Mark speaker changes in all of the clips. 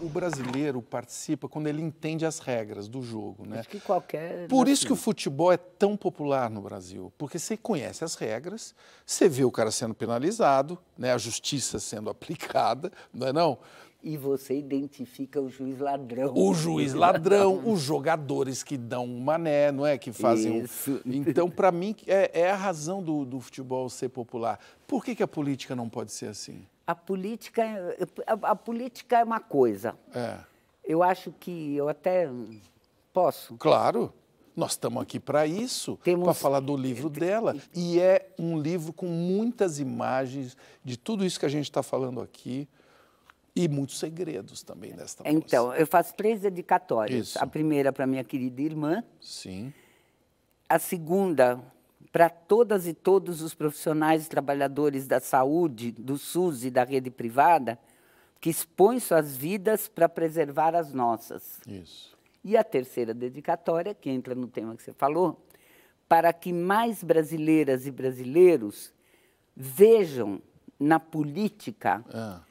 Speaker 1: O brasileiro participa quando ele entende as regras do jogo, né? Acho que
Speaker 2: qualquer. Por isso que o
Speaker 1: futebol é tão popular no Brasil, porque você conhece as regras, você vê o cara sendo penalizado, né? A justiça sendo aplicada, não é não?
Speaker 2: e você identifica o juiz ladrão. O juiz ladrão,
Speaker 1: os jogadores que dão um mané, não é? Que fazem. Isso. Um... Então, para mim, é, é, a razão do, do, futebol
Speaker 2: ser popular. Por que, que a política não pode ser assim? A política, a, a política é uma coisa. É. Eu acho que eu até posso. Claro.
Speaker 1: Nós estamos aqui para isso, Temos... para falar do livro dela. E é um livro com muitas imagens de tudo isso que a gente está falando aqui. E muitos segredos também nesta
Speaker 2: música. Então, eu faço três dedicatórias. Isso. A primeira para minha querida irmã. Sim. A segunda para todas e todos os profissionais e trabalhadores da saúde, do SUS e da rede privada, que expõem suas vidas para preservar as nossas. Isso. E a terceira dedicatória, que entra no tema que você falou, para que mais brasileiras e brasileiros vejam na política. Ah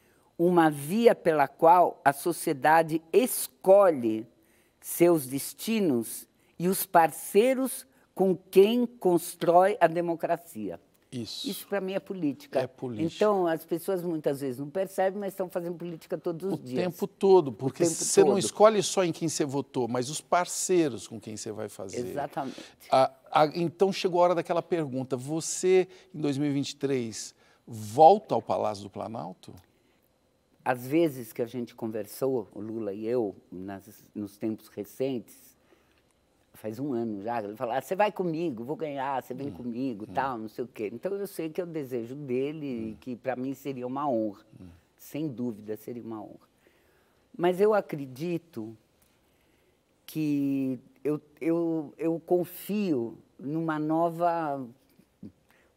Speaker 2: uma via pela qual a sociedade escolhe seus destinos e os parceiros com quem constrói a democracia. Isso. Isso para mim é política. É política. Então, as pessoas muitas vezes não percebem, mas estão fazendo política todos os o dias. O tempo
Speaker 1: todo, porque você não escolhe só em quem você votou, mas os parceiros com quem você vai fazer. Exatamente. Ah, ah, então, chegou a hora daquela pergunta. Você, em 2023, volta ao
Speaker 2: Palácio do Planalto? Às vezes que a gente conversou, o Lula e eu, nas, nos tempos recentes, faz um ano já, ele falava, ah, você vai comigo, vou ganhar, você vem hum, comigo, hum. tal, não sei o quê. Então eu sei que é o desejo dele hum. que para mim seria uma honra. Hum. Sem dúvida seria uma honra. Mas eu acredito que eu, eu, eu confio numa nova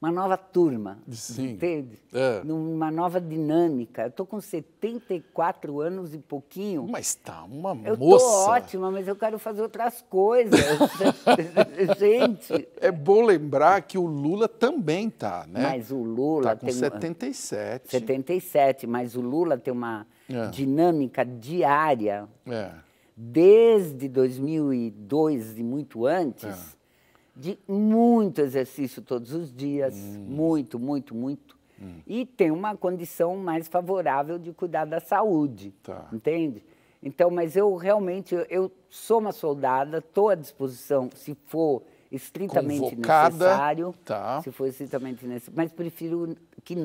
Speaker 2: uma nova turma, Sim. entende? É. Numa nova dinâmica. Eu estou com 74 anos e pouquinho. Mas tá uma eu moça. Eu estou ótima, mas eu quero fazer outras coisas. Gente. É bom lembrar que o Lula também tá, né? Mas o Lula tá com tem 77. 77, mas o Lula tem uma é. dinâmica diária. É. Desde 2002 e muito antes é de muito exercício todos os dias, hum. muito, muito, muito. Hum. E tem uma condição mais favorável de cuidar da saúde, tá. entende? Então, mas eu realmente, eu sou uma soldada, estou à disposição, se for estritamente Convocada, necessário, tá. se for estritamente necessário, mas prefiro que não.